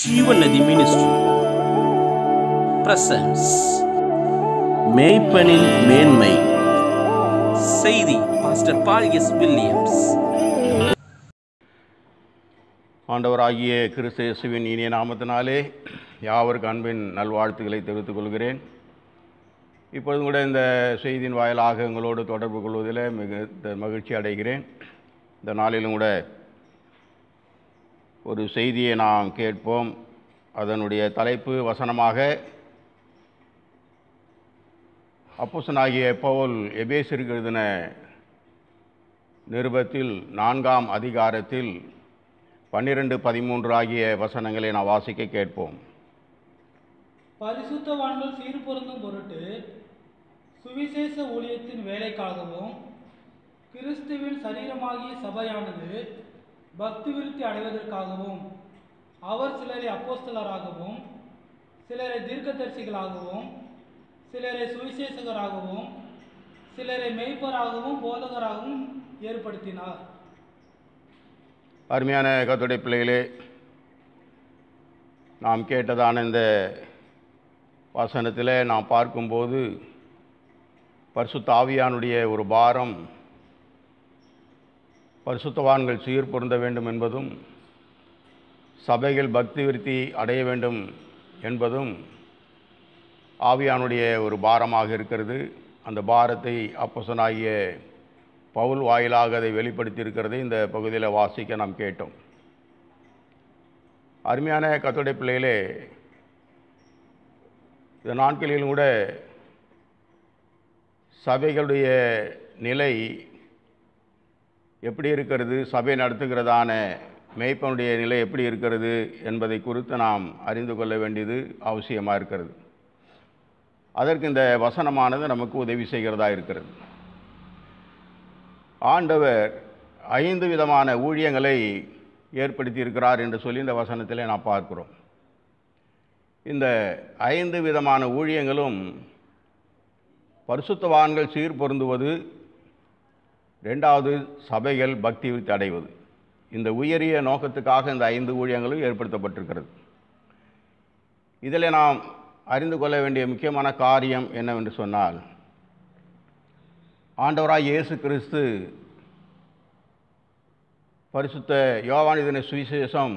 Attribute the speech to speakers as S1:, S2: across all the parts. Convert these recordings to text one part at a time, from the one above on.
S1: ஜீவநதி ministry presence
S2: மேய்ப்பனின் மேன்மை செய்தி master பால் S Williams ஆண்டவராகிய கிறிஸ்தேசுவின் இனிய நாமத்தினாலே யாவருக்கு அன்பின் நல்வாழ்த்துக்களை தெரிவித்துக் கொள்கிறேன் இப்பொழுதும் கூட இந்த செய்தியின் வாயிலாக எங்களோடு தொடர்பு கொள்வதில் மிக மகிழ்ச்சி அடைகிறேன் இந்த நாளிலும் கூட ஒரு செய்தியை நாம் கேட்போம் அதனுடைய தலைப்பு வசனமாக அப்போசனாகிய பவுல் எபேசிருக்கிறதுன நிருபத்தில் நான்காம் அதிகாரத்தில் பன்னிரண்டு பதிமூன்று ஆகிய வசனங்களை நான் வாசிக்க கேட்போம்
S1: பரிசுத்தவான்கள் சீர்பொருந்தும் பொருட்டு சுவிசேஷ ஊழியத்தின் வேலைக்காகவும் கிறிஸ்துவின் சரீரமாகிய சபையானது பக்தி விருத்தி அடைவதற்காகவும் அவர் சிலரை அப்போஸ்தலராகவும் சிலரை தீர்க்கதரிசிகளாகவும் சிலரை சுவிசேஷகராகவும் சிலரை மெய்ப்பராகவும் போதகராகவும் ஏற்படுத்தினார்
S2: அருமையான கத்துடைய பிள்ளைகளே நாம் கேட்டதான இந்த வசனத்தில் நாம் பார்க்கும்போது தாவியானுடைய ஒரு பாரம் பரிசுத்தவான்கள் சீர் பொருந்த வேண்டும் என்பதும் சபைகள் பக்தி விருத்தி அடைய வேண்டும் என்பதும் ஆவியானுடைய ஒரு பாரமாக இருக்கிறது அந்த பாரத்தை அப்பசனாகிய பவுல் வாயிலாக அதை வெளிப்படுத்தியிருக்கிறதை இந்த பகுதியில் வாசிக்க நாம் கேட்டோம் அருமையான கத்தோடைய பிள்ளைகளே இந்த நாட்களிலும் கூட சபைகளுடைய நிலை எப்படி இருக்கிறது சபை நடத்துகிறதான மேய்ப்பனுடைய நிலை எப்படி இருக்கிறது என்பதை குறித்து நாம் அறிந்து கொள்ள வேண்டியது அவசியமாக இருக்கிறது அதற்கு இந்த வசனமானது நமக்கு உதவி செய்கிறதா இருக்கிறது ஆண்டவர் ஐந்து விதமான ஊழியங்களை ஏற்படுத்தி இருக்கிறார் என்று சொல்லி இந்த வசனத்தில் நாம் பார்க்கிறோம் இந்த ஐந்து விதமான ஊழியங்களும் பரிசுத்தவான்கள் சீர்பொருந்துவது ரெண்டாவது சபைகள் பக்தி அடைவது இந்த உயரிய நோக்கத்துக்காக இந்த ஐந்து ஊழியங்களும் ஏற்படுத்தப்பட்டிருக்கிறது இதில் நாம் அறிந்து கொள்ள வேண்டிய முக்கியமான காரியம் என்னவென்று சொன்னால் ஆண்டவராக இயேசு கிறிஸ்து பரிசுத்த யோவானிதன சுவிசேஷம்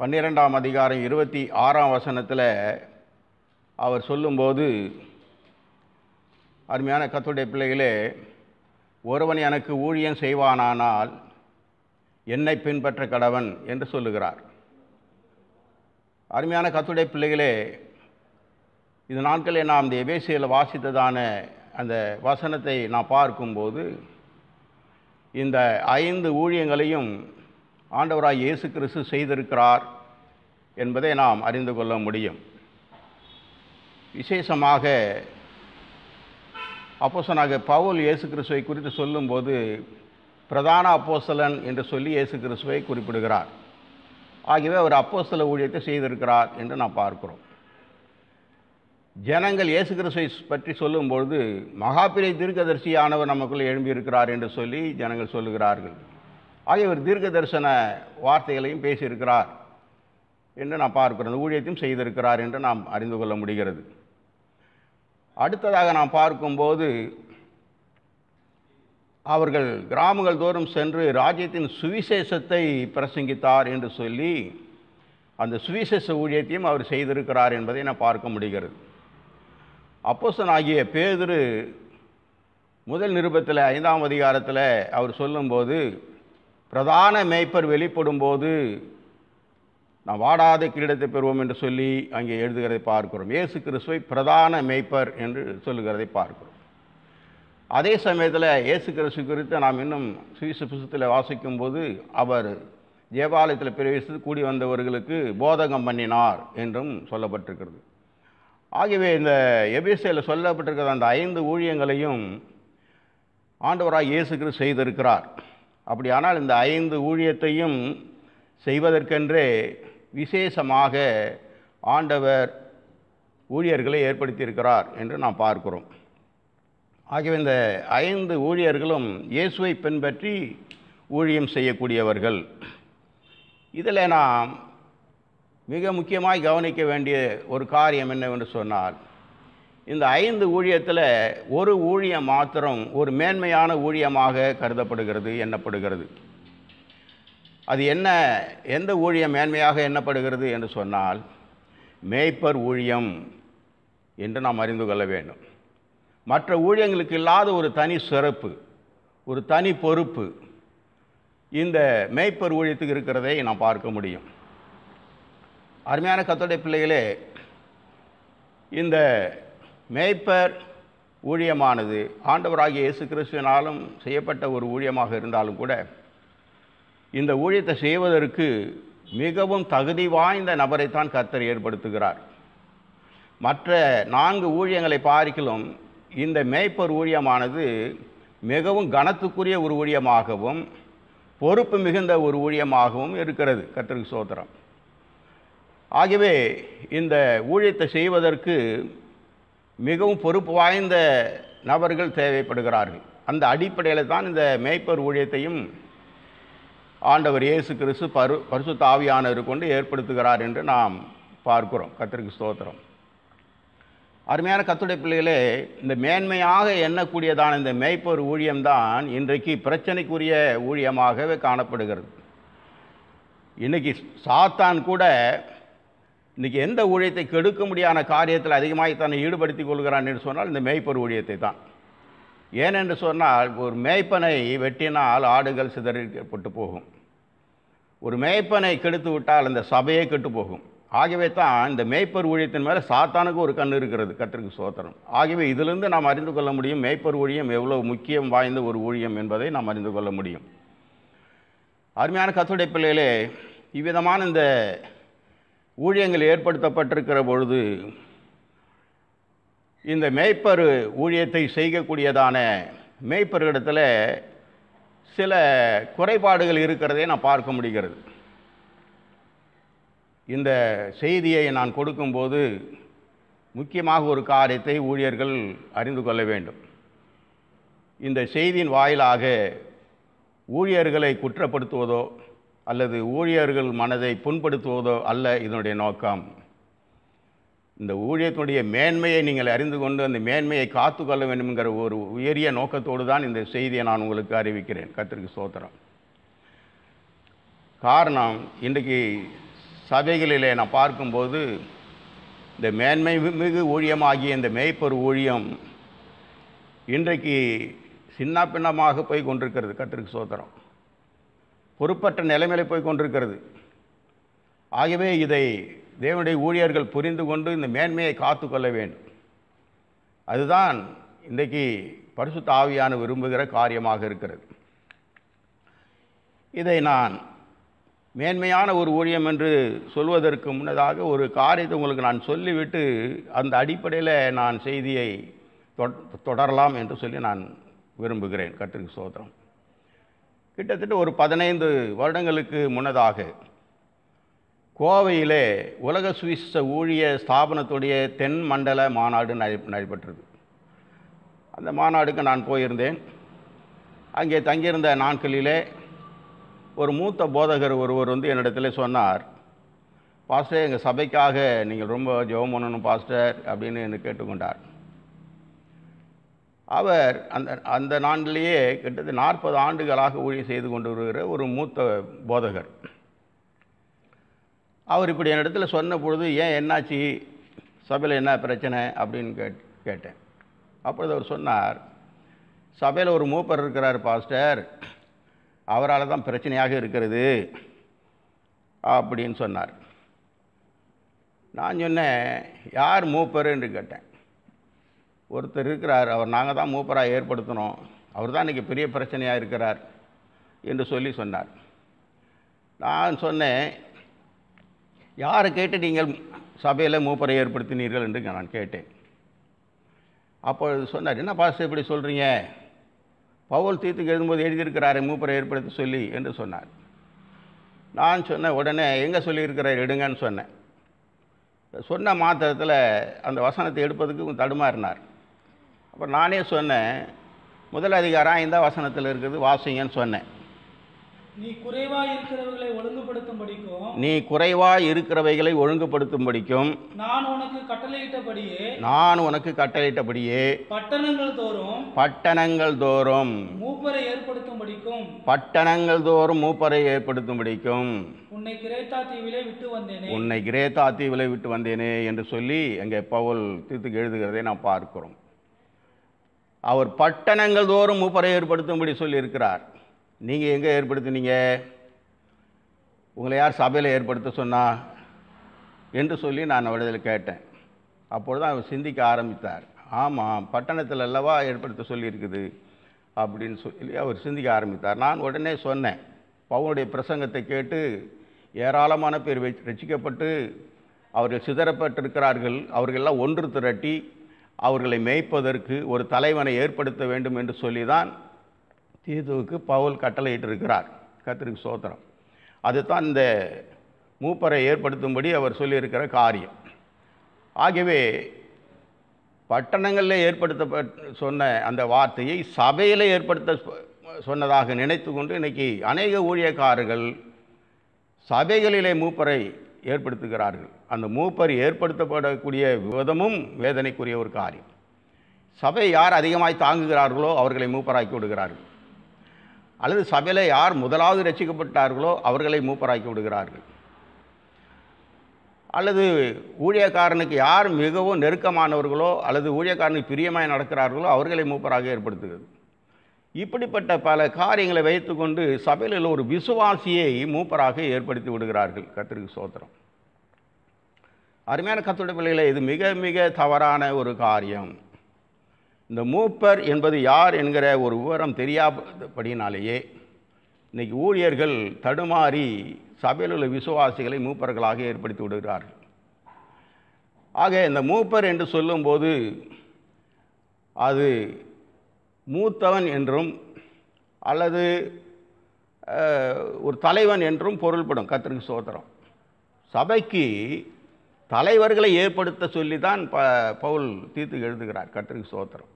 S2: பன்னிரெண்டாம் அதிகாரம் இருபத்தி ஆறாம் வசனத்தில் அவர் சொல்லும்போது அருமையான கத்துடைய பிள்ளைகளே ஒருவன் எனக்கு ஊழியம் செய்வானானால் என்னை பின்பற்ற கடவன் என்று சொல்லுகிறார் அருமையான கத்துடைய பிள்ளைகளே இது நாட்களே நாம் இந்த எபேசியில் வாசித்ததான அந்த வசனத்தை நான் பார்க்கும்போது இந்த ஐந்து ஊழியங்களையும் ஆண்டவராய் இயேசு கிறிஸ்து செய்திருக்கிறார் என்பதை நாம் அறிந்து கொள்ள முடியும் விசேஷமாக அப்போசனாக பவுல் இயேசு கிறிஸ்துவை குறித்து சொல்லும்போது பிரதான அப்போசலன் என்று சொல்லி இயேசு கிறிஸ்துவை குறிப்பிடுகிறார் ஆகியவை அவர் அப்போசல ஊழியத்தை செய்திருக்கிறார் என்று நாம் பார்க்கிறோம் ஜனங்கள் இயேசு கிறிஸ்துவை பற்றி சொல்லும்பொழுது மகாபிரை தீர்க்கதரிசியானவர் நமக்குள்ளே எழும்பியிருக்கிறார் என்று சொல்லி ஜனங்கள் சொல்லுகிறார்கள் ஆகிய ஒரு தீர்க்க தரிசன வார்த்தைகளையும் பேசியிருக்கிறார் என்று நான் பார்க்கிறோம் ஊழியத்தையும் செய்திருக்கிறார் என்று நாம் அறிந்து கொள்ள முடிகிறது அடுத்ததாக நாம் பார்க்கும்போது அவர்கள் கிராமங்கள் தோறும் சென்று ராஜ்யத்தின் சுவிசேஷத்தை பிரசங்கித்தார் என்று சொல்லி அந்த சுவிசேஷ ஊழியத்தையும் அவர் செய்திருக்கிறார் என்பதை நான் பார்க்க முடிகிறது அப்போசன் ஆகிய பேதுரு முதல் நிருபத்தில் ஐந்தாம் அதிகாரத்தில் அவர் சொல்லும்போது பிரதான மேய்ப்பர் வெளிப்படும் போது நாம் வாடாத கிரீடத்தை பெறுவோம் என்று சொல்லி அங்கே எழுதுகிறதை பார்க்கிறோம் இயேசு கிறிஸ்துவை பிரதான மேய்ப்பர் என்று சொல்லுகிறதை பார்க்கிறோம் அதே சமயத்தில் இயேசு கிறிஸ்து குறித்து நாம் இன்னும் சுவிசு புசத்தில் வாசிக்கும்போது அவர் தேவாலயத்தில் பிரவேசித்து கூடி வந்தவர்களுக்கு போதகம் பண்ணினார் என்றும் சொல்லப்பட்டிருக்கிறது ஆகவே இந்த எபிசையில் சொல்லப்பட்டிருக்கிற அந்த ஐந்து ஊழியங்களையும் ஆண்டவராக இயேசு கிறிஸ்து செய்திருக்கிறார் அப்படியானால் இந்த ஐந்து ஊழியத்தையும் செய்வதற்கென்றே விசேஷமாக ஆண்டவர் ஊழியர்களை ஏற்படுத்தியிருக்கிறார் என்று நாம் பார்க்கிறோம் ஆகவே இந்த ஐந்து ஊழியர்களும் இயேசுவை பின்பற்றி ஊழியம் செய்யக்கூடியவர்கள் இதில் நாம் மிக முக்கியமாக கவனிக்க வேண்டிய ஒரு காரியம் என்னவென்று சொன்னால் இந்த ஐந்து ஊழியத்தில் ஒரு ஊழியம் மாத்திரம் ஒரு மேன்மையான ஊழியமாக கருதப்படுகிறது எண்ணப்படுகிறது அது என்ன எந்த ஊழியம் மேன்மையாக எண்ணப்படுகிறது என்று சொன்னால் மேய்ப்பர் ஊழியம் என்று நாம் அறிந்து கொள்ள வேண்டும் மற்ற ஊழியங்களுக்கு இல்லாத ஒரு தனி சிறப்பு ஒரு தனி பொறுப்பு இந்த மேய்ப்பர் ஊழியத்துக்கு இருக்கிறதை நாம் பார்க்க முடியும் அருமையான கத்தோடைய பிள்ளைகளே இந்த மேய்ப்பர் ஊழியமானது ஆண்டவராகிய இயேசு கிறிஸ்துவினாலும் செய்யப்பட்ட ஒரு ஊழியமாக இருந்தாலும் கூட இந்த ஊழியத்தை செய்வதற்கு மிகவும் தகுதி வாய்ந்த நபரைத்தான் கர்த்தர் ஏற்படுத்துகிறார் மற்ற நான்கு ஊழியங்களை பாரிக்கலும் இந்த மேய்ப்பர் ஊழியமானது மிகவும் கனத்துக்குரிய ஒரு ஊழியமாகவும் பொறுப்பு மிகுந்த ஒரு ஊழியமாகவும் இருக்கிறது கர்த்தருக்கு சோதரம் ஆகவே இந்த ஊழியத்தை செய்வதற்கு மிகவும் பொறுப்பு வாய்ந்த நபர்கள் தேவைப்படுகிறார்கள் அந்த அடிப்படையில் தான் இந்த மேய்ப்பர் ஊழியத்தையும் ஆண்டவர் இயேசு கிறிஸ்து பரு பரிசு தாவியானவர் கொண்டு ஏற்படுத்துகிறார் என்று நாம் பார்க்கிறோம் கத்திரிக்கு ஸ்தோத்திரம் அருமையான கத்துடைய பிள்ளைகளே இந்த மேன்மையாக எண்ணக்கூடியதான இந்த மேய்ப்பொரு ஊழியம்தான் இன்றைக்கு பிரச்சனைக்குரிய ஊழியமாகவே காணப்படுகிறது இன்றைக்கி சாத்தான் கூட இன்றைக்கி எந்த ஊழியத்தை கெடுக்க முடியாத காரியத்தில் அதிகமாக தன்னை ஈடுபடுத்தி கொள்கிறான் என்று சொன்னால் இந்த மேய்ப்பொரு ஊழியத்தை தான் ஏனென்று சொன்னால் ஒரு மேய்ப்பனை வெட்டினால் ஆடுகள் சிதறிக்கப்பட்டு போகும் ஒரு மேய்ப்பனை கெடுத்து விட்டால் அந்த சபையே கெட்டு போகும் ஆகவே தான் இந்த மேய்ப்பர் ஊழியத்தின் மேலே சாத்தானுக்கு ஒரு கண் இருக்கிறது கற்றுக்கு சோத்திரம் ஆகவே இதிலிருந்து நாம் அறிந்து கொள்ள முடியும் மேய்ப்பர் ஊழியம் எவ்வளோ முக்கியம் வாய்ந்த ஒரு ஊழியம் என்பதை நாம் அறிந்து கொள்ள முடியும் அருமையான கத்துடைய பிள்ளைகளே இவ்விதமான இந்த ஊழியங்கள் ஏற்படுத்தப்பட்டிருக்கிற பொழுது இந்த மேய்ப்பர் ஊழியத்தை செய்யக்கூடியதான மேய்ப்பர்களிடத்தில் சில குறைபாடுகள் இருக்கிறதே நான் பார்க்க முடிகிறது இந்த செய்தியை நான் கொடுக்கும்போது முக்கியமாக ஒரு காரியத்தை ஊழியர்கள் அறிந்து கொள்ள வேண்டும் இந்த செய்தியின் வாயிலாக ஊழியர்களை குற்றப்படுத்துவதோ அல்லது ஊழியர்கள் மனதை புண்படுத்துவதோ அல்ல இதனுடைய நோக்கம் இந்த ஊழியத்தினுடைய மேன்மையை நீங்கள் அறிந்து கொண்டு அந்த மேன்மையை காத்து கொள்ள வேண்டும்ங்கிற ஒரு உயரிய நோக்கத்தோடு தான் இந்த செய்தியை நான் உங்களுக்கு அறிவிக்கிறேன் கத்திரிக்கு சோத்திரம் காரணம் இன்றைக்கு சபைகளிலே நான் பார்க்கும்போது இந்த மேன்மை மிகு ஊழியமாகிய இந்த மேய்ப்பர் ஊழியம் இன்றைக்கு சின்ன பின்னமாக போய் கொண்டிருக்கிறது கத்திரிக்கு சோத்திரம் பொறுப்பற்ற நிலைமையில போய் கொண்டிருக்கிறது ஆகவே இதை தேவனுடைய ஊழியர்கள் புரிந்து கொண்டு இந்த மேன்மையை காத்து கொள்ள வேண்டும் அதுதான் இன்றைக்கு பரிசு தாவியான விரும்புகிற காரியமாக இருக்கிறது இதை நான் மேன்மையான ஒரு ஊழியம் என்று சொல்வதற்கு முன்னதாக ஒரு காரியத்தை உங்களுக்கு நான் சொல்லிவிட்டு அந்த அடிப்படையில் நான் செய்தியை தொடரலாம் என்று சொல்லி நான் விரும்புகிறேன் கற்றுக்கு சோதரம் கிட்டத்தட்ட ஒரு பதினைந்து வருடங்களுக்கு முன்னதாக கோவையிலே உலக சுவிச ஊழிய ஸ்தாபனத்துடைய தென் மண்டல மாநாடு நடைபெற்றது அந்த மாநாடுக்கு நான் போயிருந்தேன் அங்கே தங்கியிருந்த நாட்களிலே ஒரு மூத்த போதகர் ஒருவர் வந்து என்னிடத்துல சொன்னார் பாஸ்டர் எங்கள் சபைக்காக நீங்கள் ரொம்ப ஜெபம் பண்ணணும் பாஸ்டர் அப்படின்னு என்னை கேட்டுக்கொண்டார் அவர் அந்த அந்த நாட்டிலேயே கிட்டத்தட்ட நாற்பது ஆண்டுகளாக ஊழிய செய்து கொண்டு வருகிற ஒரு மூத்த போதகர் அவர் இப்படி என்னிடத்துல சொன்ன பொழுது ஏன் என்னாச்சு சபையில் என்ன பிரச்சனை அப்படின்னு கேட் கேட்டேன் அப்பொழுது அவர் சொன்னார் சபையில் ஒரு மூப்பர் இருக்கிறார் பாஸ்டர் அவரால் தான் பிரச்சனையாக இருக்கிறது அப்படின்னு சொன்னார் நான் சொன்னேன் யார் மூப்பர் என்று கேட்டேன் ஒருத்தர் இருக்கிறார் அவர் நாங்கள் தான் மூப்பராக ஏற்படுத்தினோம் அவர் தான் இன்றைக்கி பெரிய பிரச்சனையாக இருக்கிறார் என்று சொல்லி சொன்னார் நான் சொன்னேன் யாரை கேட்டு நீங்கள் சபையில் மூப்பரை ஏற்படுத்தினீர்கள் என்று நான் கேட்டேன் அப்பொழுது சொன்னார் என்ன பாச இப்படி சொல்கிறீங்க பவுல் தீர்த்துக்கு எழுதும்போது எழுதியிருக்கிறாரே மூப்பரை ஏற்படுத்தி சொல்லி என்று சொன்னார் நான் சொன்னேன் உடனே எங்கே சொல்லியிருக்கிறார் எடுங்கன்னு சொன்னேன் சொன்ன மாத்திரத்தில் அந்த வசனத்தை எடுப்பதுக்கு தடுமாறினார் அப்புறம் நானே சொன்னேன் முதல் அதிகாரம் இந்த வசனத்தில் இருக்குது வாசிங்கன்னு சொன்னேன்
S1: நீ குறைவாய்
S2: இருக்கிறவைகளை ஒழுங்குபடுத்தும்படிக்கும்
S1: நான் உனக்கு கட்டளையிட்டபடியே
S2: நான் உனக்கு கட்டளையிட்டபடியே
S1: பட்டணங்கள் தோறும்
S2: பட்டணங்கள் தோறும்
S1: மூப்பரை ஏற்படுத்தும்படிக்கும்
S2: பட்டணங்கள் தோறும் மூப்பரை ஏற்படுத்தும்படிக்கும்
S1: உன்னை கிரேத்தா தீவிலே விட்டு வந்தேனே உன்னை
S2: கிரேத்தா தீவிலே விட்டு வந்தேனே என்று சொல்லி எங்க பவுல் தீர்த்துக்கு எழுதுகிறதை நாம் பார்க்கிறோம் அவர் பட்டணங்கள் தோறும் மூப்பரை ஏற்படுத்தும்படி சொல்லியிருக்கிறார் நீங்கள் எங்கே ஏற்படுத்தினீங்க உங்களை யார் சபையில் ஏற்படுத்த சொன்னா என்று சொல்லி நான் அவரிடத்தில் கேட்டேன் அப்போது தான் அவர் சிந்திக்க ஆரம்பித்தார் ஆமாம் பட்டணத்தில் அல்லவா ஏற்படுத்த சொல்லியிருக்குது அப்படின்னு சொல்லி அவர் சிந்திக்க ஆரம்பித்தார் நான் உடனே சொன்னேன் பவுனுடைய பிரசங்கத்தை கேட்டு ஏராளமான பேர் ரசிக்கப்பட்டு அவர்கள் சிதறப்பட்டிருக்கிறார்கள் அவர்களெல்லாம் ஒன்று திரட்டி அவர்களை மேய்ப்பதற்கு ஒரு தலைவனை ஏற்படுத்த வேண்டும் என்று சொல்லி தான் தீதுவுக்கு பவுல் கட்டளையிட்டிருக்கிறார் கத்திரிக்கு சோத்திரம் அதுதான் இந்த மூப்பரை ஏற்படுத்தும்படி அவர் சொல்லியிருக்கிற காரியம் ஆகவே பட்டணங்களில் ஏற்படுத்த சொன்ன அந்த வார்த்தையை சபையில் ஏற்படுத்த சொன்னதாக நினைத்து கொண்டு இன்றைக்கி அநேக ஊழியக்காரர்கள் சபைகளிலே மூப்பரை ஏற்படுத்துகிறார்கள் அந்த மூப்பர் ஏற்படுத்தப்படக்கூடிய விதமும் வேதனைக்குரிய ஒரு காரியம் சபை யார் அதிகமாய் தாங்குகிறார்களோ அவர்களை மூப்பராக்கி விடுகிறார்கள் அல்லது சபையில் யார் முதலாவது ரசிக்கப்பட்டார்களோ அவர்களை மூப்பராக்கி விடுகிறார்கள் அல்லது ஊழியக்காரனுக்கு யார் மிகவும் நெருக்கமானவர்களோ அல்லது ஊழியக்காரனுக்கு பிரியமாக நடக்கிறார்களோ அவர்களை மூப்பராக ஏற்படுத்துகிறது இப்படிப்பட்ட பல காரியங்களை வைத்துக்கொண்டு சபையில் ஒரு விசுவாசியை மூப்பராக ஏற்படுத்தி விடுகிறார்கள் கத்திரிக்கு சோத்திரம் அருமையான கத்துடைய பிள்ளைகளை இது மிக மிக தவறான ஒரு காரியம் இந்த மூப்பர் என்பது யார் என்கிற ஒரு விவரம் தெரியாதபடினாலேயே இன்றைக்கி ஊழியர்கள் தடுமாறி சபையில் உள்ள விசுவாசிகளை மூப்பர்களாக ஏற்படுத்தி விடுகிறார்கள் ஆக இந்த மூப்பர் என்று சொல்லும்போது அது மூத்தவன் என்றும் அல்லது ஒரு தலைவன் என்றும் பொருள்படும் கத்திரிக்கு சோதரம் சபைக்கு தலைவர்களை ஏற்படுத்த சொல்லி தான் ப பவுல் தீர்த்து எழுதுகிறார் கத்திரிக்கு சோத்திரம்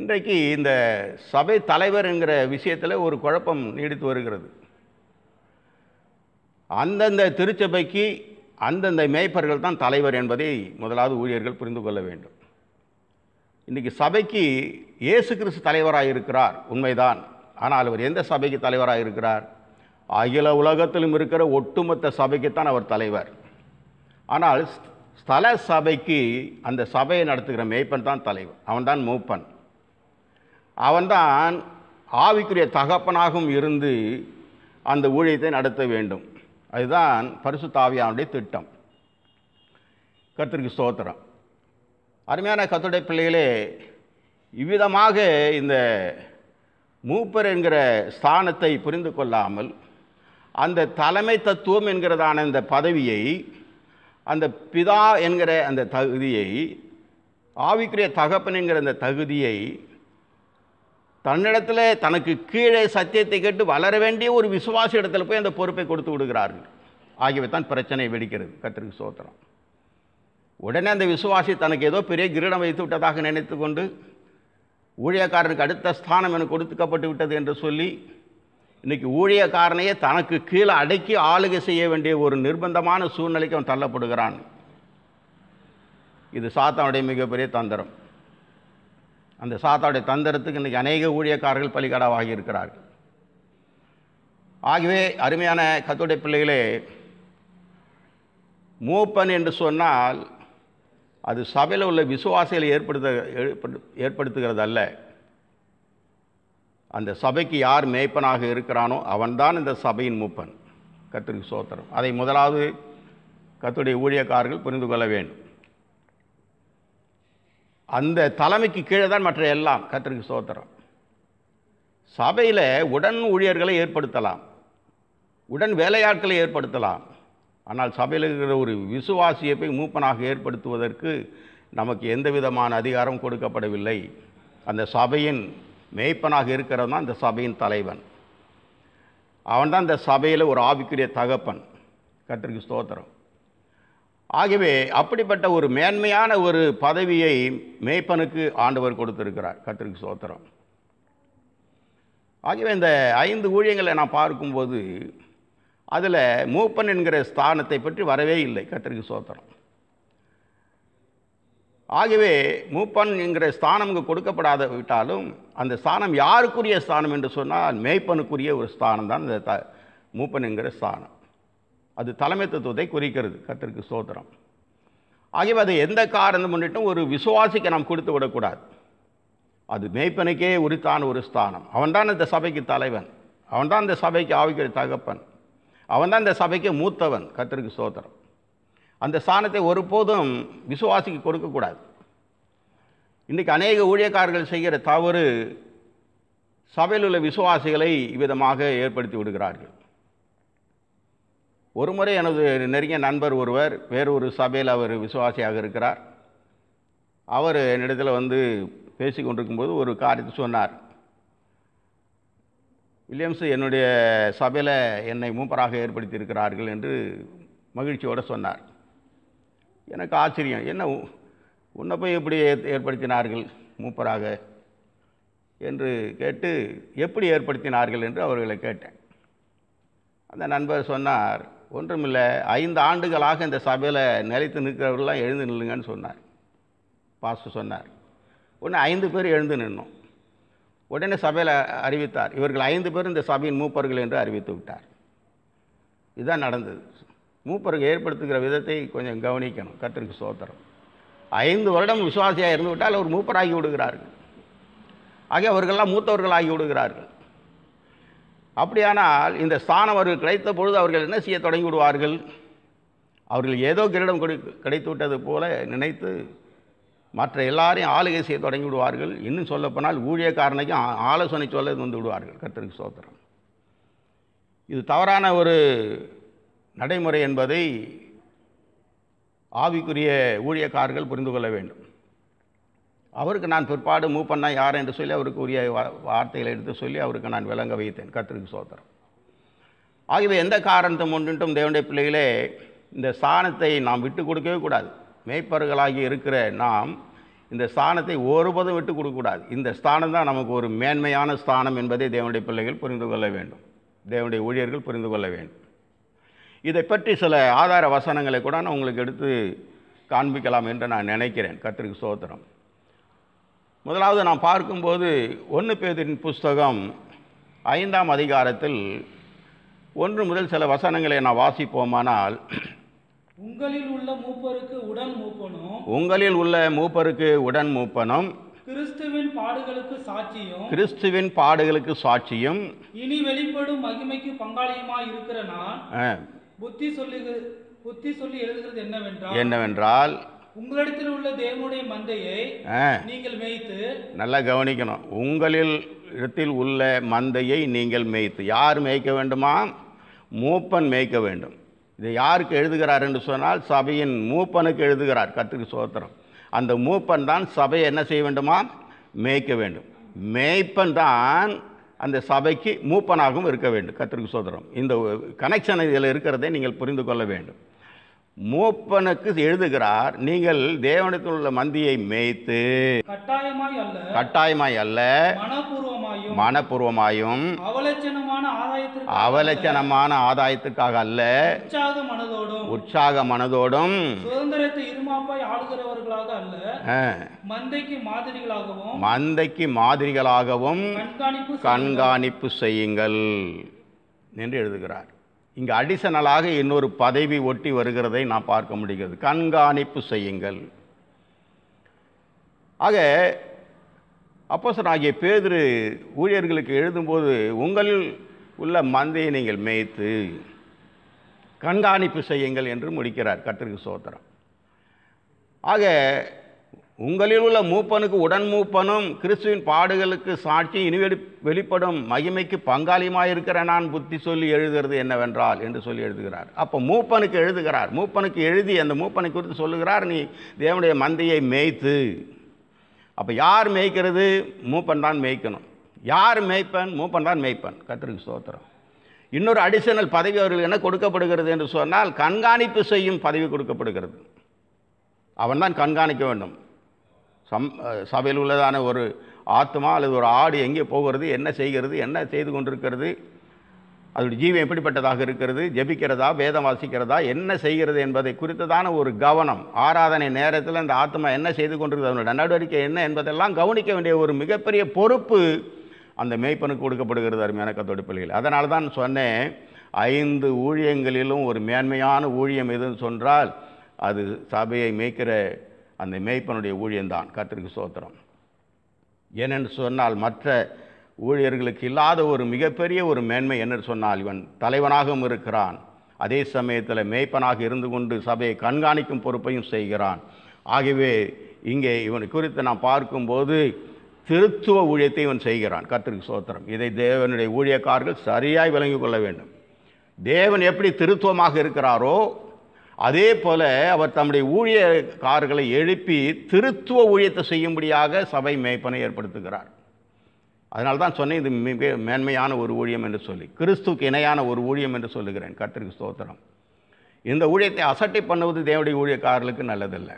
S2: இன்றைக்கு இந்த சபை தலைவர் என்கிற விஷயத்தில் ஒரு குழப்பம் நீடித்து வருகிறது அந்தந்த திருச்சபைக்கு அந்தந்த மேய்ப்பர்கள் தான் தலைவர் என்பதை முதலாவது ஊழியர்கள் புரிந்து கொள்ள வேண்டும் இன்றைக்கி சபைக்கு இயேசு கிறிஸ்து தலைவராக இருக்கிறார் உண்மைதான் ஆனால் அவர் எந்த சபைக்கு தலைவராக இருக்கிறார் அகில உலகத்திலும் இருக்கிற ஒட்டுமொத்த சபைக்குத்தான் அவர் தலைவர் ஆனால் ஸ்தல சபைக்கு அந்த சபையை நடத்துகிற மேய்ப்பன் தான் தலைவர் அவன்தான் மூப்பன் அவன்தான் ஆவிக்குரிய தகப்பனாகவும் இருந்து அந்த ஊழியத்தை நடத்த வேண்டும் அதுதான் பரிசு தாவியானுடைய திட்டம் கத்திரிக்கு ஸ்தோத்திரம் அருமையான கத்துடைய பிள்ளைகளே இவ்விதமாக இந்த மூப்பர் என்கிற ஸ்தானத்தை புரிந்து கொள்ளாமல் அந்த தலைமை தத்துவம் என்கிறதான இந்த பதவியை அந்த பிதா என்கிற அந்த தகுதியை ஆவிக்குரிய தகப்பன் என்கிற அந்த தகுதியை தன்னிடத்தில் தனக்கு கீழே சத்தியத்தை கேட்டு வளர வேண்டிய ஒரு விசுவாச இடத்துல போய் அந்த பொறுப்பை கொடுத்து விடுகிறார்கள் ஆகியவை தான் பிரச்சனை வெடிக்கிறது கத்திரிக்கு சோத்திரம் உடனே அந்த விசுவாசி தனக்கு ஏதோ பெரிய கிரீடம் வைத்து விட்டதாக நினைத்து கொண்டு ஊழியக்காரனுக்கு அடுத்த ஸ்தானம் எனக்கு கொடுத்துக்கப்பட்டு விட்டது என்று சொல்லி இன்றைக்கி ஊழியக்காரனையே தனக்கு கீழே அடக்கி ஆளுகை செய்ய வேண்டிய ஒரு நிர்பந்தமான சூழ்நிலைக்கு அவன் தள்ளப்படுகிறான் இது சாத்தானுடைய மிகப்பெரிய தந்திரம் அந்த சாத்தாவுடைய தந்திரத்துக்கு இன்றைக்கி அநேக ஊழியக்காரர்கள் பலிகடாவாகி இருக்கிறார்கள் ஆகவே அருமையான கத்துடைய பிள்ளைகளே மூப்பன் என்று சொன்னால் அது சபையில் உள்ள விசுவாசிகளை ஏற்படுத்த ஏற்படுத்துகிறது அல்ல அந்த சபைக்கு யார் மேய்ப்பனாக இருக்கிறானோ அவன்தான் இந்த சபையின் மூப்பன் கத்திரிக்கு சோத்திரம் அதை முதலாவது கத்துடைய ஊழியக்காரர்கள் புரிந்து கொள்ள வேண்டும் அந்த தலைமைக்கு கீழே தான் மற்ற எல்லாம் கத்திரிக்கை சோத்திரம் சபையில் உடன் ஊழியர்களை ஏற்படுத்தலாம் உடன் வேலையாட்களை ஏற்படுத்தலாம் ஆனால் சபையில் இருக்கிற ஒரு விசுவாசியை போய் மூப்பனாக ஏற்படுத்துவதற்கு நமக்கு எந்த விதமான அதிகாரம் கொடுக்கப்படவில்லை அந்த சபையின் மேய்ப்பனாக இருக்கிறவன் தான் இந்த சபையின் தலைவன் அவன் தான் இந்த சபையில் ஒரு ஆவிக்குரிய தகப்பன் கத்திரிக்கு ஸ்தோத்திரம் ஆகவே அப்படிப்பட்ட ஒரு மேன்மையான ஒரு பதவியை மேய்ப்பனுக்கு ஆண்டவர் கொடுத்திருக்கிறார் கத்திரிக்கு சோத்திரம் ஆகவே இந்த ஐந்து ஊழியங்களை நான் பார்க்கும்போது அதில் மூப்பன் என்கிற ஸ்தானத்தை பற்றி வரவே இல்லை கத்திரிக்கு சோத்திரம் ஆகவே மூப்பன் என்கிற ஸ்தானம் இங்கே கொடுக்கப்படாத விட்டாலும் அந்த ஸ்தானம் யாருக்குரிய ஸ்தானம் என்று சொன்னால் மேய்ப்பனுக்குரிய ஒரு ஸ்தானம் தான் இந்த த மூப்பன் என்கிற ஸ்தானம் அது தலைமை தத்துவத்தை குறிக்கிறது கத்திற்கு சோதரம் ஆகியவை அதை எந்த காரணம் முன்னிட்டும் ஒரு விசுவாசிக்க நாம் கொடுத்து விடக்கூடாது அது மேய்ப்பனுக்கே உரித்தான ஒரு ஸ்தானம் அவன்தான் இந்த சபைக்கு தலைவன் அவன்தான் இந்த சபைக்கு ஆவிக்கிற தகப்பன் அவன்தான் இந்த சபைக்கு மூத்தவன் கத்திற்கு சோதரம் அந்த ஸ்தானத்தை ஒருபோதும் விசுவாசிக்கு கொடுக்கக்கூடாது இன்றைக்கி அநேக ஊழியக்காரர்கள் செய்கிற தவறு சபையில் உள்ள விசுவாசிகளை விதமாக ஏற்படுத்தி விடுகிறார்கள் ஒரு முறை எனது நெருங்கிய நண்பர் ஒருவர் வேறொரு சபையில் அவர் விசுவாசியாக இருக்கிறார் அவர் என்னிடத்தில் வந்து பேசி கொண்டிருக்கும்போது ஒரு காரியத்தை சொன்னார் வில்லியம்ஸ் என்னுடைய சபையில் என்னை மூப்பராக ஏற்படுத்தியிருக்கிறார்கள் என்று மகிழ்ச்சியோடு சொன்னார் எனக்கு ஆச்சரியம் என்ன உன்னை போய் எப்படி ஏற்படுத்தினார்கள் மூப்பராக என்று கேட்டு எப்படி ஏற்படுத்தினார்கள் என்று அவர்களை கேட்டேன் அந்த நண்பர் சொன்னார் ஒன்றுமில்லை ஐந்து ஆண்டுகளாக இந்த சபையில் நிலைத்து நிற்கிறவர்கள்லாம் எழுந்து நில்லுங்கன்னு சொன்னார் பாஸ்டர் சொன்னார் உடனே ஐந்து பேர் எழுந்து நின்னோம் உடனே சபையில் அறிவித்தார் இவர்கள் ஐந்து பேர் இந்த சபையின் மூப்பர்கள் என்று அறிவித்து விட்டார் இதுதான் நடந்தது மூப்பர்கள் ஏற்படுத்துகிற விதத்தை கொஞ்சம் கவனிக்கணும் கத்திரிக்கு சோத்திரம் ஐந்து வருடம் விசுவாசியாக இருந்து விட்டால் அவர் மூப்பராகி விடுகிறார்கள் ஆகிய அவர்கள்லாம் மூத்தவர்களாகி விடுகிறார்கள் அப்படியானால் இந்த ஸ்தானம் அவர்கள் கிடைத்த பொழுது அவர்கள் என்ன செய்ய தொடங்கி விடுவார்கள் அவர்கள் ஏதோ கிரீடம் கொடு கிடைத்து விட்டது போல நினைத்து மற்ற எல்லாரையும் ஆளுகை செய்ய தொடங்கி விடுவார்கள் இன்னும் சொல்லப்போனால் ஊழியக்காரனைக்கும் ஆலோசனை சொல்ல வந்து விடுவார்கள் கத்திரிக்கு சோத்திரம் இது தவறான ஒரு நடைமுறை என்பதை ஆவிக்குரிய ஊழியக்காரர்கள் புரிந்து கொள்ள வேண்டும் அவருக்கு நான் பிற்பாடு மூப்பண்ணா யார் என்று சொல்லி அவருக்கு உரிய வார்த்தைகளை எடுத்து சொல்லி அவருக்கு நான் விளங்க வைத்தேன் கத்திரிக்கு சோதரம் ஆகியவை எந்த காரணத்தை முன்னிட்டும் தேவனுடைய பிள்ளைகளே இந்த சாணத்தை நாம் விட்டு கொடுக்கவே கூடாது மேய்ப்பர்களாகி இருக்கிற நாம் இந்த ஸ்தானத்தை ஒருபோதும் விட்டு கொடுக்கக்கூடாது இந்த ஸ்தானம் தான் நமக்கு ஒரு மேன்மையான ஸ்தானம் என்பதை தேவனுடைய பிள்ளைகள் புரிந்து கொள்ள வேண்டும் தேவனுடைய ஊழியர்கள் புரிந்து கொள்ள வேண்டும் இதை பற்றி சில ஆதார வசனங்களை கூட நான் உங்களுக்கு எடுத்து காண்பிக்கலாம் என்று நான் நினைக்கிறேன் கத்திரிக்கு சோத்திரம் முதலாவது நாம் பார்க்கும்போது ஒன்று பேதின் புஸ்தகம் ஐந்தாம் அதிகாரத்தில் ஒன்று முதல் சில வசனங்களை நான் வாசிப்போமானால்
S1: உங்களில் உள்ள மூப்பருக்கு உடன் மூப்பனும் உங்களில்
S2: உள்ள மூப்பருக்கு உடன் மூப்பனும்
S1: கிறிஸ்துவின் பாடுகளுக்கு சாட்சியும்
S2: கிறிஸ்துவின் பாடுகளுக்கு சாட்சியும்
S1: இனி வெளிப்படும் மகிமைக்கு பங்காளியுமாய் இருக்கிற
S2: நான்
S1: புத்தி சொல்லி புத்தி சொல்லி எழுதுகிறது என்னவென்றால்
S2: என்னவென்றால்
S1: உங்களிடத்தில் உள்ள தேவனுடைய மந்தையை நீங்கள் மேய்த்து
S2: நல்லா கவனிக்கணும் உங்களில் இடத்தில் உள்ள மந்தையை நீங்கள் மேய்த்து யார் மேய்க்க வேண்டுமா மூப்பன் மேய்க்க வேண்டும் இதை யாருக்கு எழுதுகிறார் என்று சொன்னால் சபையின் மூப்பனுக்கு எழுதுகிறார் கத்துக்கு சோத்திரம் அந்த மூப்பன் தான் சபையை என்ன செய்ய வேண்டுமா மேய்க்க வேண்டும் மேய்ப்பன் தான் அந்த சபைக்கு மூப்பனாகவும் இருக்க வேண்டும் கத்திரிக்கு சோதரம் இந்த கனெக்ஷன் இதில் இருக்கிறதை நீங்கள் புரிந்து கொள்ள வேண்டும் மூப்பனுக்கு எழுதுகிறார் நீங்கள் தேவனத்தில் உள்ள மந்தியை மேய்த்து
S1: கட்டாயமாய்
S2: அல்ல மனப்பூர்வமாயும்
S1: அவலட்சணமான
S2: ஆதாயத்துக்காக அல்ல உற்சாக மனதோடும் மந்தைக்கு மாதிரிகளாகவும் கண்காணிப்பு செய்யுங்கள் என்று எழுதுகிறார் இங்கே அடிஷனலாக இன்னொரு பதவி ஒட்டி வருகிறதை நான் பார்க்க முடிகிறது கண்காணிப்பு செய்யுங்கள் ஆக அப்போசன் ஆகிய பேதிரு ஊழியர்களுக்கு எழுதும்போது உங்களில் உள்ள மந்தையை நீங்கள் மேய்த்து கண்காணிப்பு செய்யுங்கள் என்று முடிக்கிறார் கத்திரிக்கு சோத்திரம் ஆக உங்களில் உள்ள மூப்பனுக்கு உடன் மூப்பனும் கிறிஸ்துவின் பாடுகளுக்கு சாட்சி இனி வெளி வெளிப்படும் மகிமைக்கு பங்காளியுமாயிருக்கிற நான் புத்தி சொல்லி எழுதுகிறது என்னவென்றால் என்று சொல்லி எழுதுகிறார் அப்போ மூப்பனுக்கு எழுதுகிறார் மூப்பனுக்கு எழுதி அந்த மூப்பனை குறித்து சொல்லுகிறார் நீ தேவனுடைய மந்தையை மேய்த்து அப்போ யார் மேய்க்கிறது மூப்பன் தான் மேய்க்கணும் யார் மேய்ப்பன் மூப்பன் தான் மேய்ப்பன் கத்திரிக்கு சோத்திரம் இன்னொரு அடிஷனல் பதவி அவர்கள் என்ன கொடுக்கப்படுகிறது என்று சொன்னால் கண்காணிப்பு செய்யும் பதவி கொடுக்கப்படுகிறது அவன் தான் கண்காணிக்க வேண்டும் சம் சபையில் உள்ளதான ஒரு ஆத்மா அல்லது ஒரு ஆடு எங்கே போகிறது என்ன செய்கிறது என்ன செய்து கொண்டிருக்கிறது அதோடய ஜீவன் எப்படிப்பட்டதாக இருக்கிறது ஜபிக்கிறதா வேதம் வாசிக்கிறதா என்ன செய்கிறது என்பதை குறித்ததான ஒரு கவனம் ஆராதனை நேரத்தில் அந்த ஆத்மா என்ன செய்து கொண்டிருக்கிறது அதனுடைய நடவடிக்கை என்ன என்பதெல்லாம் கவனிக்க வேண்டிய ஒரு மிகப்பெரிய பொறுப்பு அந்த மேய்ப்பனுக்கு கொடுக்கப்படுகிறது அருமையான கத்தோடு பிள்ளைகள் அதனால தான் சொன்னேன் ஐந்து ஊழியங்களிலும் ஒரு மேன்மையான ஊழியம் எதுன்னு சொன்னால் அது சபையை மேய்க்கிற அந்த மேய்ப்பனுடைய ஊழியந்தான் கத்திரிக்கு சோத்திரம் ஏனென்று சொன்னால் மற்ற ஊழியர்களுக்கு இல்லாத ஒரு மிகப்பெரிய ஒரு மேன்மை என்று சொன்னால் இவன் தலைவனாகவும் இருக்கிறான் அதே சமயத்தில் மேய்ப்பனாக இருந்து கொண்டு சபையை கண்காணிக்கும் பொறுப்பையும் செய்கிறான் ஆகவே இங்கே இவன் குறித்து நாம் பார்க்கும்போது திருத்துவ ஊழியத்தை இவன் செய்கிறான் கத்திரிக்கு சோத்திரம் இதை தேவனுடைய ஊழியக்காரர்கள் சரியாய் விளங்கி கொள்ள வேண்டும் தேவன் எப்படி திருத்துவமாக இருக்கிறாரோ அதே போல அவர் தம்முடைய ஊழியக்காரர்களை எழுப்பி திருத்துவ ஊழியத்தை செய்யும்படியாக சபை மேய்ப்பனை ஏற்படுத்துகிறார் அதனால தான் சொன்னேன் இது மிக மேன்மையான ஒரு ஊழியம் என்று சொல்லி கிறிஸ்துக்கு இணையான ஒரு ஊழியம் என்று சொல்லுகிறேன் கத்திரிக்கு ஸ்தோத்திரம் இந்த ஊழியத்தை அசட்டை பண்ணுவது தேவடைய ஊழியக்காரர்களுக்கு நல்லதில்லை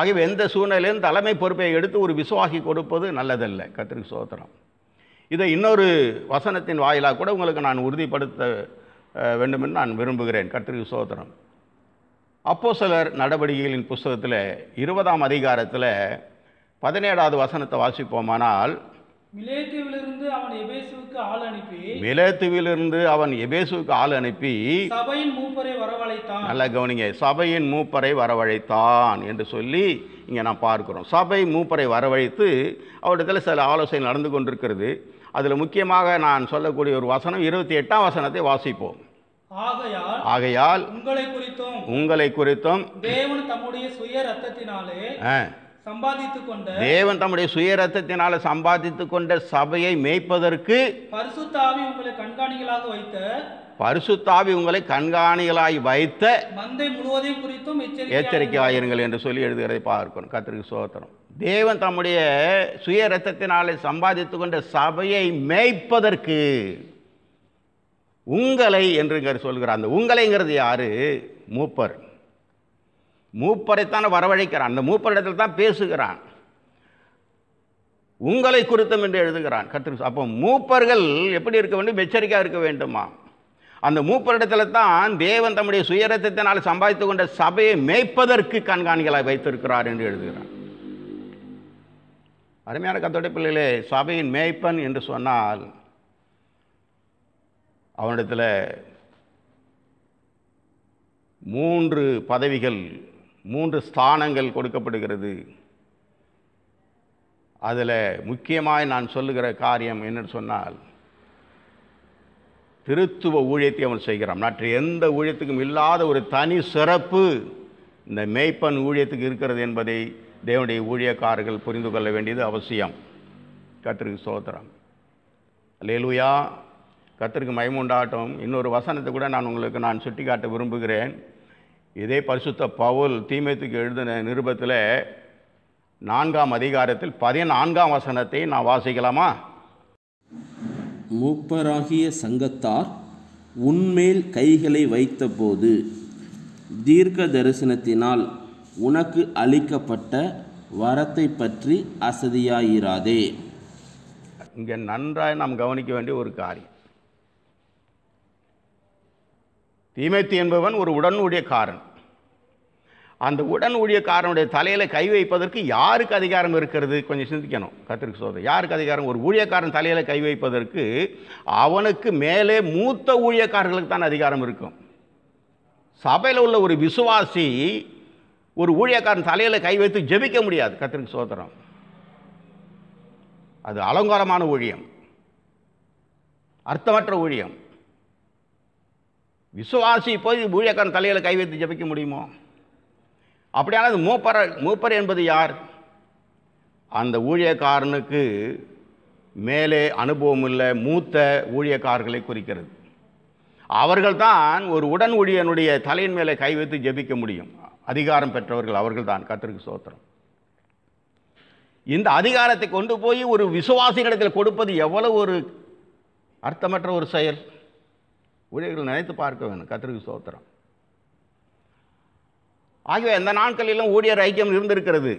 S2: ஆகவே எந்த சூழ்நிலையிலும் தலைமை பொறுப்பை எடுத்து ஒரு விசுவாகி கொடுப்பது நல்லதல்ல கத்திரிக்கு சோத்திரம் இதை இன்னொரு வசனத்தின் வாயிலாக கூட உங்களுக்கு நான் உறுதிப்படுத்த வேண்டுமென்று நான் விரும்புகிறேன் கத்திரிக்கு சோத்திரம் அப்போ சிலர் நடவடிக்கைகளின் புஸ்தகத்தில் இருபதாம் அதிகாரத்தில் பதினேழாவது வசனத்தை வாசிப்போமானால்
S1: மிலேத்துவிலிருந்து அவன்
S2: எபேசுக்கு ஆள் அனுப்பி
S1: சபையின் மூப்பரை வரவழைத்தான் நல்லா
S2: கவனிங்க சபையின் மூப்பரை வரவழைத்தான் என்று சொல்லி இங்கே நான் பார்க்குறோம் சபை மூப்பரை வரவழைத்து அவரிடத்தில் சில ஆலோசனை நடந்து கொண்டிருக்கிறது அதில் முக்கியமாக நான் சொல்லக்கூடிய ஒரு வசனம் இருபத்தி எட்டாம் வசனத்தை வாசிப்போம்
S1: ஆகையால் உங்களை குறித்தும்
S2: உங்களை குறித்தும்
S1: தேவன் தம்முடைய சுய ரத்தத்தினாலே கொண்ட தேவன்
S2: தம்முடைய சுய ரத்தத்தினால சம்பாதித்துக் கொண்ட சபையை மேய்ப்பதற்கு
S1: பரிசுத்தாவி உங்களை கண்காணிகளாக வைத்த
S2: பரிசுத்தாவி உங்களை கண்காணிகளாய் வைத்த
S1: மந்தை முழுவதையும் குறித்தும் எச்சரிக்கையாயிருங்கள்
S2: என்று சொல்லி எழுதுகிறதை பார்க்கணும் கத்திரிக்கு சோத்திரம் தேவன் தம்முடைய சுய ரத்தத்தினாலே சம்பாதித்துக் கொண்ட சபையை மேய்ப்பதற்கு உங்களை என்று சொல்கிறார் அந்த உங்களைங்கிறது யார் மூப்பர் மூப்பரைத்தான் வரவழைக்கிறான் அந்த மூப்பரிடத்தில் தான் பேசுகிறான் உங்களை குறித்தம் என்று எழுதுகிறான் கத்திரு அப்போ மூப்பர்கள் எப்படி இருக்க வேண்டும் எச்சரிக்கையாக இருக்க வேண்டுமா அந்த மூப்பரிடத்தில் தான் தேவன் தம்முடைய சுயரத்தினால் சம்பாதித்து கொண்ட சபையை மேய்ப்பதற்கு கண்காணிகளாக வைத்திருக்கிறார் என்று எழுதுகிறான் அருமையான கத்தோட பிள்ளைகளே சபையின் மேய்ப்பன் என்று சொன்னால் அவனிடத்தில் மூன்று பதவிகள் மூன்று ஸ்தானங்கள் கொடுக்கப்படுகிறது அதில் முக்கியமாக நான் சொல்லுகிற காரியம் என்னன்னு சொன்னால் திருத்துவ ஊழியத்தை அவன் செய்கிறான் மற்ற எந்த ஊழியத்துக்கும் இல்லாத ஒரு தனி சிறப்பு இந்த மேய்ப்பன் ஊழியத்துக்கு இருக்கிறது என்பதை தேவனுடைய ஊழியக்காரர்கள் புரிந்து கொள்ள வேண்டியது அவசியம் கத்திரிக்கு சோதரம் லேலுயா கத்திற்கு மயமுண்டாட்டும் இன்னொரு வசனத்தை கூட நான் உங்களுக்கு நான் சுட்டிக்காட்ட விரும்புகிறேன் இதே பரிசுத்த பவுல் தீமைத்துக்கு எழுதின நிருபத்தில் நான்காம் அதிகாரத்தில் பதினான்காம் வசனத்தை நான் வாசிக்கலாமா மூப்பராகிய சங்கத்தார் உன்மேல் கைகளை வைத்தபோது தீர்க்க தரிசனத்தினால் உனக்கு அளிக்கப்பட்ட வரத்தை பற்றி அசதியாயிராதே இங்கே நன்றாக நாம் கவனிக்க வேண்டிய ஒரு காரியம் தீமைத்து என்பவன் ஒரு உடன் ஊழியக்காரன் அந்த உடன் ஊழியக்காரனுடைய தலையில் கை வைப்பதற்கு யாருக்கு அதிகாரம் இருக்கிறது கொஞ்சம் சிந்திக்கணும் கத்திரிக்க சோதனை யாருக்கு அதிகாரம் ஒரு ஊழியக்காரன் தலையில் கை வைப்பதற்கு அவனுக்கு மேலே மூத்த ஊழியக்காரர்களுக்கு தான் அதிகாரம் இருக்கும் சபையில் உள்ள ஒரு விசுவாசி ஒரு ஊழியக்காரன் தலையில் கை வைத்து ஜெபிக்க முடியாது கத்திரிக்க சோதனம் அது அலங்காரமான ஊழியம் அர்த்தமற்ற ஊழியம் விசுவாசி போய் ஊழியக்காரன் தலையில் கை வைத்து ஜபிக்க முடியுமோ அப்படியானது மூப்பர் மூப்பர் என்பது யார் அந்த ஊழியக்காரனுக்கு மேலே அனுபவம் இல்லை மூத்த ஊழியக்காரர்களை குறிக்கிறது அவர்கள் தான் ஒரு உடன் ஊழியனுடைய தலையின் மேலே கை வைத்து ஜெபிக்க முடியும் அதிகாரம் பெற்றவர்கள் அவர்கள் தான் கத்திற்கு சோத்திரம் இந்த அதிகாரத்தை கொண்டு போய் ஒரு விசுவாசிகளிடத்தில் கொடுப்பது எவ்வளவு ஒரு அர்த்தமற்ற ஒரு செயல் ஊழியர்கள் நினைத்து பார்க்க வேணும் கத்திரிக்கு சோத்திரம் ஆகவே அந்த நாட்களிலும் ஊழியர் ஐக்கியம் இருந்திருக்கிறது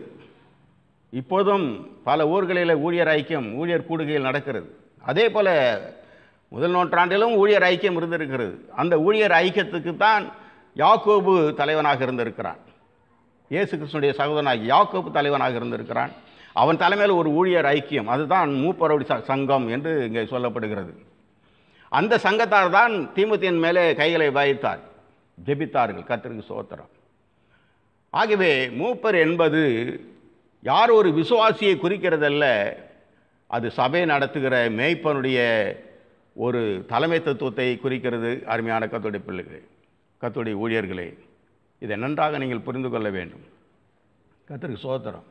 S2: இப்போதும் பல ஊர்களில் ஊழியர் ஐக்கியம் ஊழியர் கூடுகையில் நடக்கிறது அதே போல் முதல் நூற்றாண்டிலும் ஊழியர் ஐக்கியம் இருந்திருக்கிறது அந்த ஊழியர் ஐக்கியத்துக்கு தான் யாக்கோபு தலைவனாக இருந்திருக்கிறான் இயேசு கிருஷ்ணனுடைய சகோதரனாகி யாக்கோபு தலைவனாக இருந்திருக்கிறான் அவன் தலைமையில் ஒரு ஊழியர் ஐக்கியம் அதுதான் மூப்பரோடி சங்கம் என்று இங்கே சொல்லப்படுகிறது அந்த சங்கத்தார் தான் தீமுத்தியின் மேலே கைகளை வாய்த்தார் ஜெபித்தார்கள் கத்திரிக்கு சோத்திரம் ஆகவே மூப்பர் என்பது யார் ஒரு விசுவாசியை குறிக்கிறதல்ல அது சபை நடத்துகிற மேய்ப்பனுடைய ஒரு தலைமை தத்துவத்தை குறிக்கிறது அருமையான கத்துடைய பிள்ளைகளே கத்துடைய ஊழியர்களே இதை நன்றாக நீங்கள் புரிந்து கொள்ள வேண்டும் கத்திரிக்கு சோத்திரம்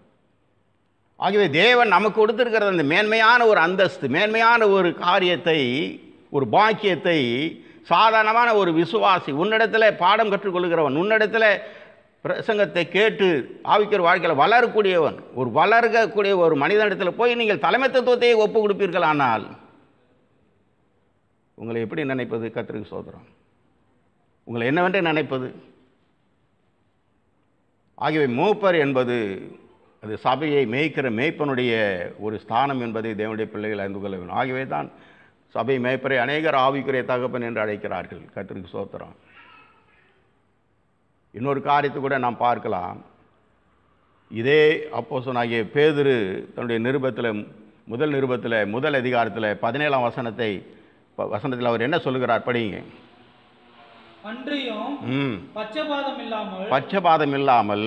S2: ஆகவே தேவன் நமக்கு கொடுத்துருக்கிறது அந்த மேன்மையான ஒரு அந்தஸ்து மேன்மையான ஒரு காரியத்தை ஒரு பாக்கியத்தை சாதாரணமான ஒரு விசுவாசி உன்னிடத்தில் பாடம் கற்றுக்கொள்கிறவன் உன்னிடத்தில் பிரசங்கத்தை கேட்டு ஆவிக்கிற வாழ்க்கையில் வளரக்கூடியவன் ஒரு வளர்க்கக்கூடிய ஒரு மனிதனிடத்தில் போய் நீங்கள் தலைமைத்துவத்தையே ஒப்பு கொடுப்பீர்கள் ஆனால் உங்களை எப்படி நினைப்பது கத்திரிக்கு சோதரம் உங்களை என்னவென்று நினைப்பது ஆகியவை மூப்பர் என்பது அது சபையை மேய்க்கிற மேய்ப்பனுடைய ஒரு ஸ்தானம் என்பதை தேவனுடைய பிள்ளைகள் அறிந்து கொள்ள வேண்டும் ஆகியவை தான் சபை மேய்ப்பரை அநேகர் ஆவிக்குரிய தகப்பன் என்று அழைக்கிறார்கள் கத்திரிக்கு சோத்திரம் இன்னொரு காரியத்தை கூட நாம் பார்க்கலாம் இதே அப்போசனாகிய பேதிரு தன்னுடைய நிருபத்தில் முதல் நிருபத்தில் முதல் அதிகாரத்தில் பதினேழாம் வசனத்தை வசனத்தில் அவர் என்ன சொல்லுகிறார் படிங்க பச்சபாதம் இல்லாமல்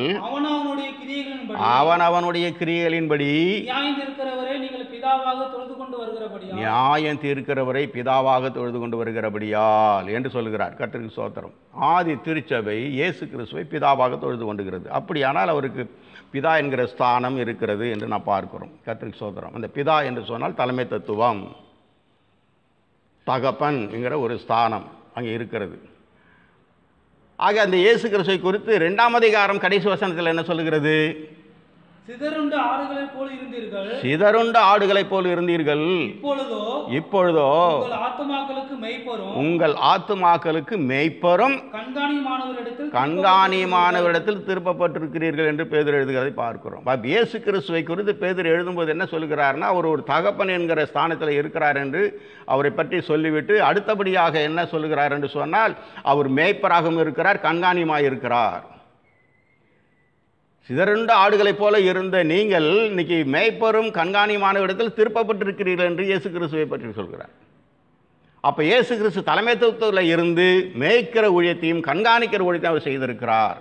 S2: அவன் அவனுடைய கிரியைகளின்படி
S1: பிதாவாக தொழுது கொண்டு
S2: நியாயம் தீர்க்கிறவரை பிதாவாக தொழுது கொண்டு வருகிறபடியால் என்று சொல்கிறார் கத்திற்கு சோத்திரம் ஆதி திருச்சபை இயேசு கிறிஸ்துவை பிதாவாக தொழுது கொண்டுகிறது அப்படியானால் அவருக்கு பிதா என்கிற ஸ்தானம் இருக்கிறது என்று நான் பார்க்கிறோம் கத்திற்கு சோதரம் அந்த பிதா என்று சொன்னால் தலைமை தத்துவம் தகப்பன் என்கிற ஒரு ஸ்தானம் அங்கே இருக்கிறது ஆக அந்த இயேசு கிறிஸ்துவை குறித்து ரெண்டாம் அதிகாரம் கடைசி வசனத்தில் என்ன சொல்கிறது சிதறுண்ட ஆடுகளைப் போல இருந்தீர்கள் இப்பொழுதோ உங்கள் ஆத்துமாக்களுக்கு மெய்ப்பரும்
S1: கண்காணிமானவரிடத்தில்
S2: திருப்பப்பட்டிருக்கிறீர்கள் என்று பேதர் எழுதுகிறதை பார்க்கிறோம் இயேசு கிறிஸ்துவை குறித்து பேதர் எழுதும்போது என்ன சொல்கிறார்னா அவர் ஒரு தகப்பன் என்கிற ஸ்தானத்தில் இருக்கிறார் என்று அவரை பற்றி சொல்லிவிட்டு அடுத்தபடியாக என்ன சொல்கிறார் என்று சொன்னால் அவர் மேய்ப்பராகவும் இருக்கிறார் கண்காணியமாக இருக்கிறார் சிதறுண்ட ஆடுகளைப் போல இருந்த நீங்கள் இன்னைக்கு மேய்ப்பரும் கண்காணியமான இடத்தில் திருப்பப்பட்டிருக்கிறீர்கள் என்று இயேசு கிறிஸ்துவை பற்றி சொல்கிறார் அப்போ இயேசு கிறிஸ்து தலைமைத்துவத்தில் இருந்து மேய்க்கிற ஊழியத்தையும் கண்காணிக்கிற ஊழியத்தையும் அவர் செய்திருக்கிறார்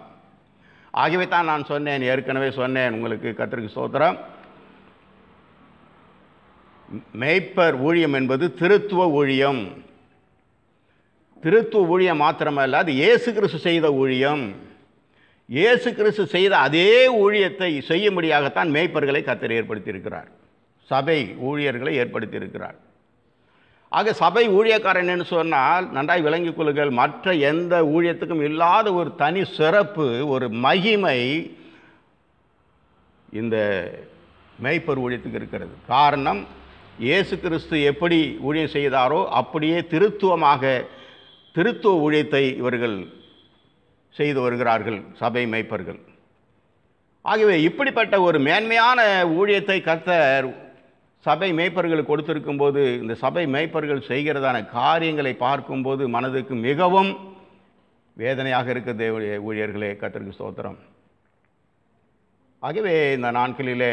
S2: ஆகியவை தான் நான் சொன்னேன் ஏற்கனவே சொன்னேன் உங்களுக்கு கத்திரிக்கு சோத்திரம் மேய்ப்பர் ஊழியம் என்பது திருத்துவ ஊழியம் திருத்துவ ஊழியம் மாத்திரமல்ல அது இயேசு கிறிஸ்து செய்த ஊழியம் இயேசு கிறிஸ்து செய்த அதே ஊழியத்தை செய்யும்படியாகத்தான் மேய்ப்பர்களை கத்தர் ஏற்படுத்தியிருக்கிறார் சபை ஊழியர்களை ஏற்படுத்தியிருக்கிறார் ஆக சபை ஊழியக்காரன் என்று சொன்னால் நன்றாய் விளங்கிக் கொள்ளுங்கள் மற்ற எந்த ஊழியத்துக்கும் இல்லாத ஒரு தனி சிறப்பு ஒரு மகிமை இந்த மேய்ப்பர் ஊழியத்துக்கு இருக்கிறது காரணம் இயேசு கிறிஸ்து எப்படி ஊழியம் செய்தாரோ அப்படியே திருத்துவமாக திருத்துவ ஊழியத்தை இவர்கள் செய்து வருகிறார்கள் சபை மேய்ப்பர்கள் ஆகவே இப்படிப்பட்ட ஒரு மேன்மையான ஊழியத்தை கத்த சபை மேய்ப்பர்கள் போது இந்த சபை மேய்ப்பர்கள் செய்கிறதான காரியங்களை பார்க்கும்போது மனதுக்கு மிகவும் வேதனையாக இருக்க தேவடைய ஊழியர்களே கத்திற்கு சோத்திரம் ஆகவே இந்த நாட்களிலே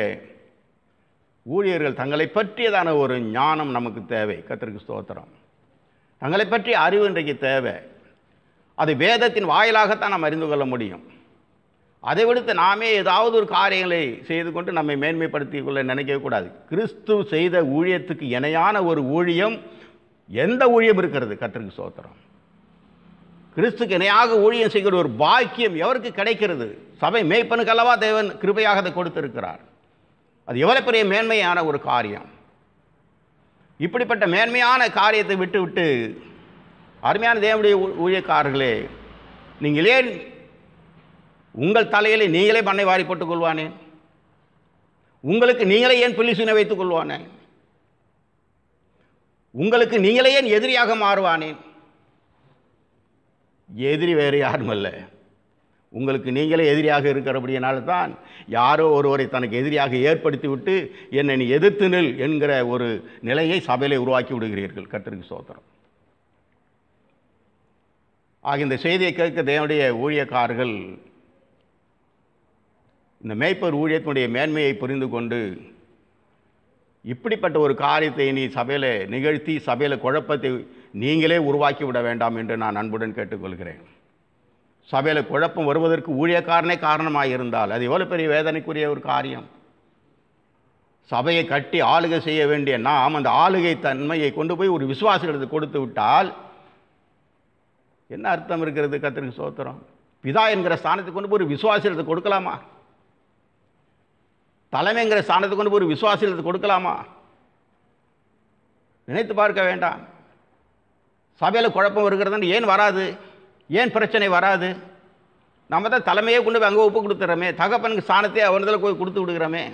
S2: ஊழியர்கள் தங்களை பற்றியதான ஒரு ஞானம் நமக்கு தேவை கத்திற்கு ஸ்தோத்திரம் தங்களை பற்றிய அறிவு இன்றைக்கு தேவை அது வேதத்தின் வாயிலாகத்தான் நாம் அறிந்து கொள்ள முடியும் அதை விடுத்து நாமே ஏதாவது ஒரு காரியங்களை செய்து கொண்டு நம்மை மேன்மைப்படுத்தி கொள்ள நினைக்கக்கூடாது கிறிஸ்து செய்த ஊழியத்துக்கு இணையான ஒரு ஊழியம் எந்த ஊழியம் இருக்கிறது கத்திரிக்கு சோத்திரம் கிறிஸ்துக்கு இணையாக ஊழியம் செய்கிற ஒரு பாக்கியம் எவருக்கு கிடைக்கிறது சபை மேய்ப்பனுக்கு அல்லவா தேவன் கிருபையாக அதை கொடுத்திருக்கிறார் அது எவ்வளவு பெரிய மேன்மையான ஒரு காரியம் இப்படிப்பட்ட மேன்மையான காரியத்தை விட்டு விட்டு அருமையான தேவனுடைய ஊழியக்காரர்களே நீங்கள் ஏன் உங்கள் தலையில் நீங்களே பண்ணை வாரி போட்டுக் கொள்வானே உங்களுக்கு நீங்களே ஏன் புள்ளி சுனை வைத்துக் கொள்வானே உங்களுக்கு நீங்களே ஏன் எதிரியாக மாறுவானேன் எதிரி வேறு யாரும் அல்ல உங்களுக்கு நீங்களே எதிரியாக இருக்கிறபடியினால தான் யாரோ ஒருவரை தனக்கு எதிரியாக ஏற்படுத்தி விட்டு என்னை எதிர்த்து நில் என்கிற ஒரு நிலையை சபையில் உருவாக்கி விடுகிறீர்கள் கத்திரிக்கு சோத்திரம் ஆக இந்த செய்தியை கேட்க தேவனுடைய ஊழியக்காரர்கள் இந்த மேய்ப்பர் ஊழியத்தினுடைய மேன்மையை புரிந்து கொண்டு இப்படிப்பட்ட ஒரு காரியத்தை நீ சபையில் நிகழ்த்தி சபையில் குழப்பத்தை நீங்களே உருவாக்கி விட வேண்டாம் என்று நான் அன்புடன் கேட்டுக்கொள்கிறேன் சபையில் குழப்பம் வருவதற்கு ஊழியக்காரனே காரணமாக இருந்தால் அது எவ்வளோ பெரிய வேதனைக்குரிய ஒரு காரியம் சபையை கட்டி ஆளுகை செய்ய வேண்டிய நாம் அந்த ஆளுகை தன்மையை கொண்டு போய் ஒரு விசுவாசிகளுக்கு கொடுத்து விட்டால் என்ன அர்த்தம் இருக்கிறது கத்திரிக்கு சோத்திரம் பிதா என்கிற ஸ்தானத்துக்கு கொண்டு போய் ஒரு விசுவாசியத்தை கொடுக்கலாமா தலைமைங்கிற ஸ்தானத்துக்கு கொண்டு போய் ஒரு விசுவாசியத்தை கொடுக்கலாமா நினைத்து பார்க்க வேண்டாம் சபையில் குழப்பம் இருக்கிறதுன்னு ஏன் வராது ஏன் பிரச்சனை வராது நம்ம தான் தலைமையே கொண்டு போய் அங்கே ஒப்பு கொடுத்துறோமே தகப்பனுக்கு ஸ்தானத்தையே அவனதில் போய் கொடுத்து விடுகிறோமே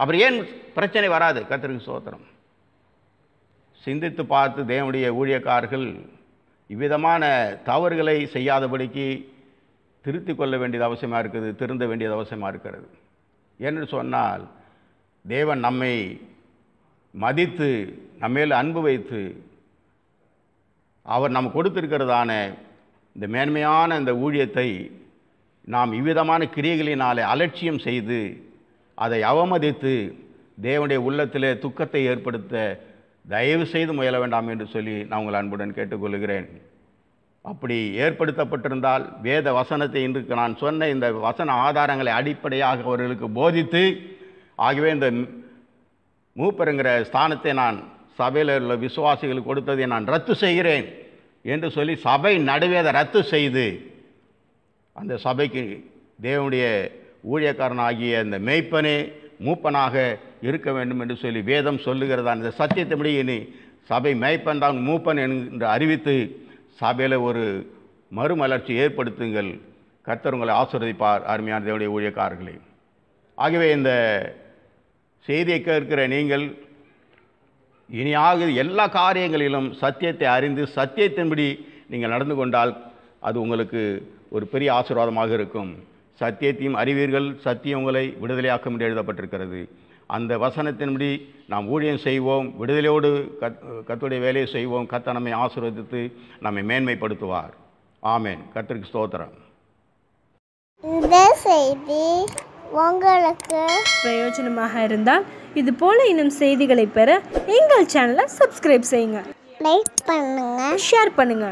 S2: அப்புறம் ஏன் பிரச்சனை வராது கத்திரிக்கு சோத்திரம் சிந்தித்து பார்த்து தேவனுடைய ஊழியக்காரர்கள் இவ்விதமான தவறுகளை செய்யாதபடிக்கு திருத்தி கொள்ள வேண்டியது அவசியமாக இருக்குது திருந்த வேண்டியது அவசியமாக இருக்கிறது என்று சொன்னால் தேவன் நம்மை மதித்து நம்மேல் அன்பு வைத்து அவர் நம்ம கொடுத்திருக்கிறதான இந்த மேன்மையான இந்த ஊழியத்தை நாம் இவ்விதமான கிரியைகளினாலே அலட்சியம் செய்து அதை அவமதித்து தேவனுடைய உள்ளத்தில் துக்கத்தை ஏற்படுத்த தயவு செய்து முயல வேண்டாம் என்று சொல்லி நான் உங்கள் அன்புடன் கேட்டுக்கொள்கிறேன் அப்படி ஏற்படுத்தப்பட்டிருந்தால் வேத வசனத்தை இன்றுக்கு நான் சொன்ன இந்த வசன ஆதாரங்களை அடிப்படையாக அவர்களுக்கு போதித்து ஆகவே இந்த மூப்பருங்கிற ஸ்தானத்தை நான் சபையில் உள்ள விசுவாசிகள் கொடுத்ததை நான் ரத்து செய்கிறேன் என்று சொல்லி சபை நடுவே அதை ரத்து செய்து அந்த சபைக்கு தேவனுடைய ஊழியக்காரனாகிய இந்த அந்த மெய்ப்பனே மூப்பனாக இருக்க வேண்டும் என்று சொல்லி வேதம் சொல்லுகிறதான் இந்த சத்தியத்தின்படி இனி சபை மேய்ப்பன் தான் மூப்பன் என்று அறிவித்து சபையில் ஒரு மறுமலர்ச்சி ஏற்படுத்துங்கள் கர்த்தர் ஆசிரதிப்பார் அருமையான தேவடைய ஊழியக்காரர்களே ஆகவே இந்த செய்தியை கேட்கிற நீங்கள் இனியாக எல்லா காரியங்களிலும் சத்தியத்தை அறிந்து சத்தியத்தின்படி நீங்கள் நடந்து கொண்டால் அது உங்களுக்கு ஒரு பெரிய ஆசீர்வாதமாக இருக்கும் சத்தியத்தையும் அறிவீர்கள் சத்தியம் உங்களை விடுதலையாக்கும் என்று எழுதப்பட்டிருக்கிறது அந்த வசனத்தின்படி நாம் ஊழியம் செய்வோம் விடுதலையோடு கத் கத்துடைய வேலையை செய்வோம் கத்த நம்மை ஆசீர்வதித்து நம்மை மேன்மைப்படுத்துவார் ஆமேன் கத்திற்கு ஸ்தோத்திரம்
S1: இந்த செய்தி உங்களுக்கு பிரயோஜனமாக இருந்தால் இது போல இன்னும் செய்திகளை பெற எங்கள் சேனலை சப்ஸ்கிரைப் செய்யுங்க லைக் பண்ணுங்க ஷேர் பண்ணுங்க